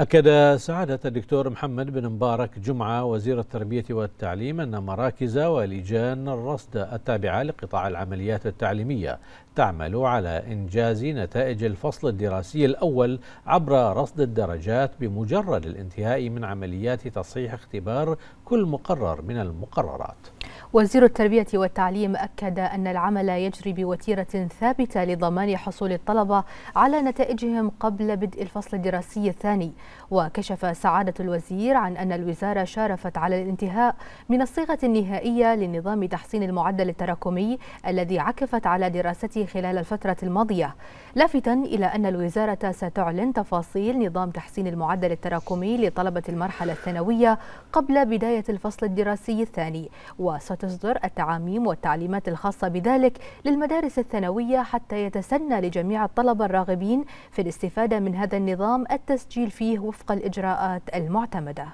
أكد سعادة الدكتور محمد بن مبارك جمعة وزير التربية والتعليم أن مراكز ولجان الرصد التابعة لقطاع العمليات التعليمية تعمل على إنجاز نتائج الفصل الدراسي الأول عبر رصد الدرجات بمجرد الانتهاء من عمليات تصحيح اختبار كل مقرر من المقررات وزير التربية والتعليم أكد أن العمل يجري بوتيرة ثابتة لضمان حصول الطلبة على نتائجهم قبل بدء الفصل الدراسي الثاني وكشف سعادة الوزير عن أن الوزارة شارفت على الانتهاء من الصيغة النهائية لنظام تحسين المعدل التراكمي الذي عكفت على دراسته خلال الفترة الماضية لافتا إلى أن الوزارة ستعلن تفاصيل نظام تحسين المعدل التراكمي لطلبة المرحلة الثانوية قبل بداية الفصل الدراسي الثاني وست تصدر التعاميم والتعليمات الخاصة بذلك للمدارس الثانوية حتى يتسنى لجميع الطلبة الراغبين في الاستفادة من هذا النظام التسجيل فيه وفق الإجراءات المعتمدة